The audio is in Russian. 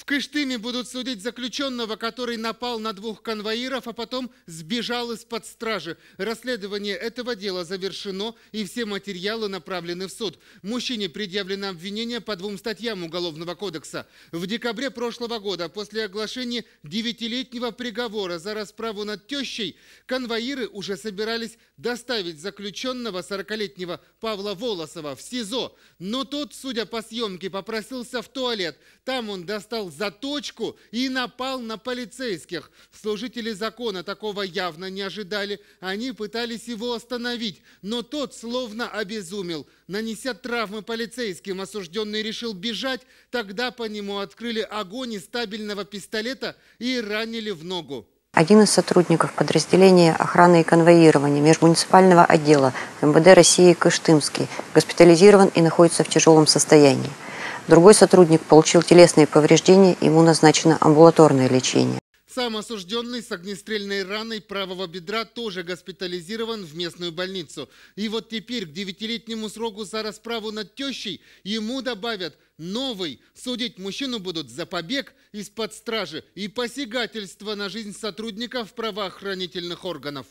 В Кыштыме будут судить заключенного, который напал на двух конвоиров, а потом сбежал из-под стражи. Расследование этого дела завершено, и все материалы направлены в суд. Мужчине предъявлено обвинение по двум статьям Уголовного кодекса. В декабре прошлого года, после оглашения девятилетнего приговора за расправу над тещей, конвоиры уже собирались доставить заключенного 40-летнего Павла Волосова в СИЗО. Но тот, судя по съемке, попросился в туалет. Там он достал за точку и напал на полицейских. Служители закона такого явно не ожидали. Они пытались его остановить, но тот словно обезумел. Нанеся травмы полицейским, осужденный решил бежать. Тогда по нему открыли огонь из стабильного пистолета и ранили в ногу. Один из сотрудников подразделения охраны и конвоирования межмуниципального отдела МВД России Кыштымский госпитализирован и находится в тяжелом состоянии. Другой сотрудник получил телесные повреждения, ему назначено амбулаторное лечение. Сам осужденный с огнестрельной раной правого бедра тоже госпитализирован в местную больницу. И вот теперь к девятилетнему сроку за расправу над тещей ему добавят новый. Судить мужчину будут за побег из-под стражи и посягательство на жизнь сотрудников правоохранительных органов.